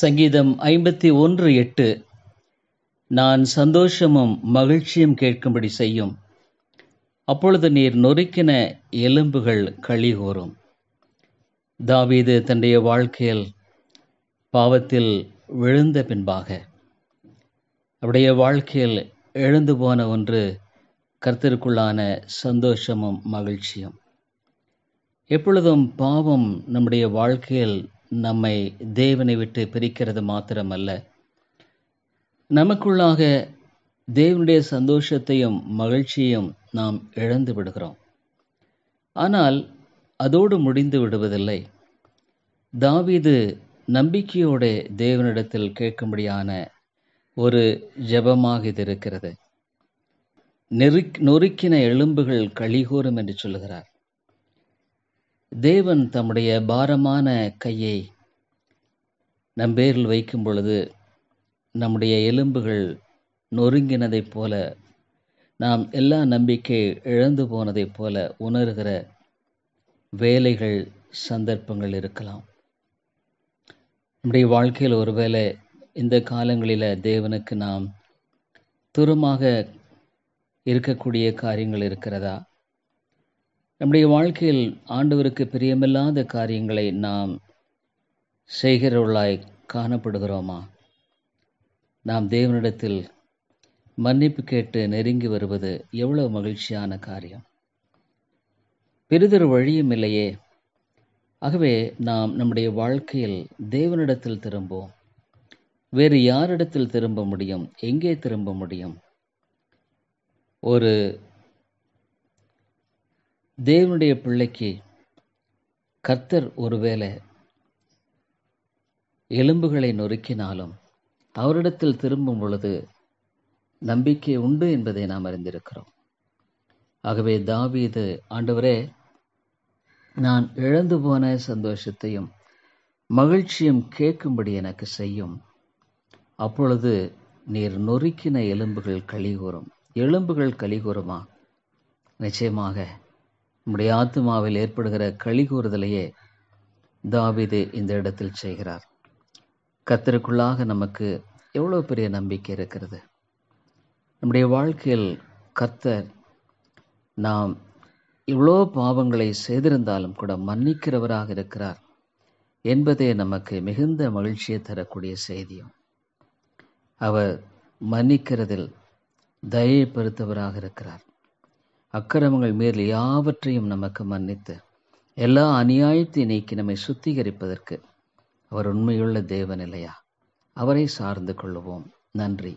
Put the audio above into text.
சங்கீதம் ஐம்பத்தி ஒன்று எட்டு நான் சந்தோஷமும் மகிழ்ச்சியும் கேட்கும்படி செய்யும் அப்பொழுது நீர் நொறுக்கின எலும்புகள் கழிகோறும் தாவீது தன்னுடைய வாழ்க்கையில் பாவத்தில் விழுந்த பின்பாக அவருடைய வாழ்க்கையில் எழுந்து போன ஒன்று கர்த்தருக்குள்ளான சந்தோஷமும் மகிழ்ச்சியும் எப்பொழுதும் பாவம் நம்முடைய வாழ்க்கையில் நம்மை தேவனை விட்டு பிரிக்கிறது மாத்திரமல்ல நமக்குள்ளாக தேவனுடைய சந்தோஷத்தையும் மகிழ்ச்சியையும் நாம் இழந்து விடுகிறோம் ஆனால் அதோடு முடிந்து விடுவதில்லை தாவிது நம்பிக்கையோடு தேவனிடத்தில் கேட்கும்படியான ஒரு ஜபமாக இது இருக்கிறது நெருக் நொறுக்கின எலும்புகள் கழிகோரும் என்று சொல்கிறார் தேவன் தம்முடைய பாரமான கையை நம் பேரில் வைக்கும் பொழுது நம்முடைய எலும்புகள் நொறுங்கினதைப் போல நாம் எல்லா நம்பிக்கை இழந்து போனதைப் போல உணர்கிற வேலைகள் சந்தர்ப்பங்கள் இருக்கலாம் நம்முடைய வாழ்க்கையில் ஒருவேளை இந்த காலங்களில் தேவனுக்கு நாம் துரமாக இருக்கக்கூடிய காரியங்கள் இருக்கிறதா நம்முடைய வாழ்க்கையில் ஆண்டவருக்கு பிரியமில்லாத காரியங்களை நாம் செய்கிறவர்களாய் காணப்படுகிறோமா நாம் தேவனிடத்தில் மன்னிப்பு கேட்டு நெருங்கி வருவது எவ்வளவு மகிழ்ச்சியான காரியம் பெரிதொரு வழியும் இல்லையே ஆகவே நாம் நம்முடைய வாழ்க்கையில் தேவனிடத்தில் திரும்புவோம் வேறு யாரிடத்தில் திரும்ப முடியும் எங்கே திரும்ப முடியும் ஒரு தேவனுடைய பிள்ளைக்கு கர்த்தர் ஒருவேளை எலும்புகளை நொறுக்கினாலும் அவரிடத்தில் திரும்பும் பொழுது நம்பிக்கை உண்டு என்பதை நாம் அறிந்திருக்கிறோம் ஆகவே தாவீது ஆண்டவரே நான் இழந்து போன சந்தோஷத்தையும் மகிழ்ச்சியும் கேட்கும்படி எனக்கு செய்யும் அப்பொழுது நீர் நொறுக்கின எலும்புகள் கழிகூறும் எலும்புகள் கழிகூறுமா நிச்சயமாக நம்முடைய ஆத்மாவில் ஏற்படுகிற களி கூறுதலையே தாவிது இந்த இடத்தில் செய்கிறார் கத்தருக்குள்ளாக நமக்கு எவ்வளோ பெரிய நம்பிக்கை இருக்கிறது நம்முடைய வாழ்க்கையில் கத்தர் நாம் இவ்வளோ பாவங்களை செய்திருந்தாலும் கூட மன்னிக்கிறவராக இருக்கிறார் என்பதே நமக்கு மிகுந்த மகிழ்ச்சியை தரக்கூடிய செய்தியும் அவர் மன்னிக்கிறதில் தயப்படுத்தவராக இருக்கிறார் அக்கிரமங்கள் மேல் யாவற்றையும் நமக்கு மன்னித்து எல்லா அநியாயத்தை நீக்கி நம்மை சுத்திகரிப்பதற்கு அவர் உண்மையுள்ள தேவன் இல்லையா அவரை சார்ந்து கொள்ளுவோம் நன்றி